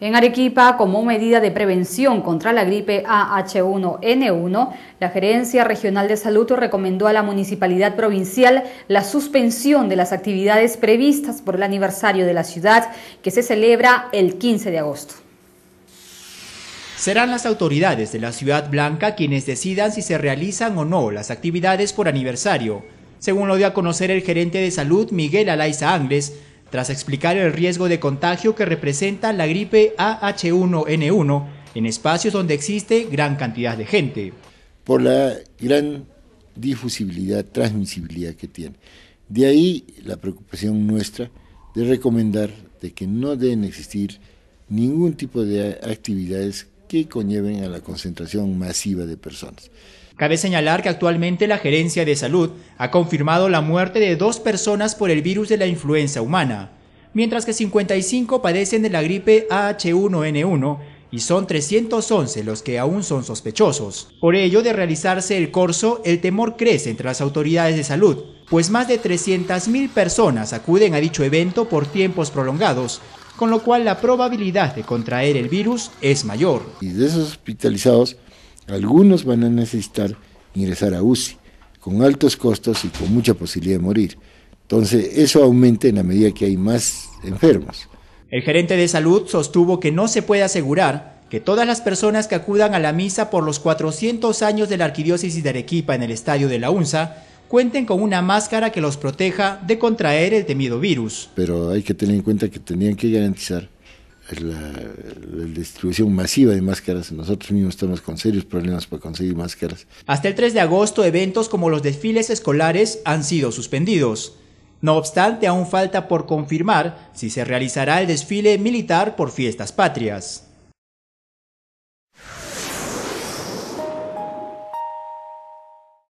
En Arequipa, como medida de prevención contra la gripe AH1N1, la Gerencia Regional de Salud recomendó a la Municipalidad Provincial la suspensión de las actividades previstas por el aniversario de la ciudad, que se celebra el 15 de agosto. Serán las autoridades de la Ciudad Blanca quienes decidan si se realizan o no las actividades por aniversario, según lo dio a conocer el gerente de salud Miguel Alaiza Angles, tras explicar el riesgo de contagio que representa la gripe AH1N1 en espacios donde existe gran cantidad de gente. Por la gran difusibilidad, transmisibilidad que tiene. De ahí la preocupación nuestra de recomendar de que no deben existir ningún tipo de actividades que conlleven a la concentración masiva de personas. Cabe señalar que actualmente la Gerencia de Salud ha confirmado la muerte de dos personas por el virus de la influenza humana, mientras que 55 padecen de la gripe AH1N1 y son 311 los que aún son sospechosos. Por ello, de realizarse el corso, el temor crece entre las autoridades de salud, pues más de 300.000 personas acuden a dicho evento por tiempos prolongados, con lo cual la probabilidad de contraer el virus es mayor. Y de esos hospitalizados, algunos van a necesitar ingresar a UCI, con altos costos y con mucha posibilidad de morir. Entonces, eso aumenta en la medida que hay más enfermos. El gerente de salud sostuvo que no se puede asegurar que todas las personas que acudan a la misa por los 400 años de la arquidiócesis de Arequipa en el estadio de la UNSA cuenten con una máscara que los proteja de contraer el temido virus. Pero hay que tener en cuenta que tenían que garantizar la, la, distribución masiva de máscaras. Nosotros mismos estamos con serios problemas para conseguir máscaras. Hasta el 3 de agosto, eventos como los desfiles escolares han sido suspendidos. No obstante, aún falta por confirmar si se realizará el desfile militar por fiestas patrias.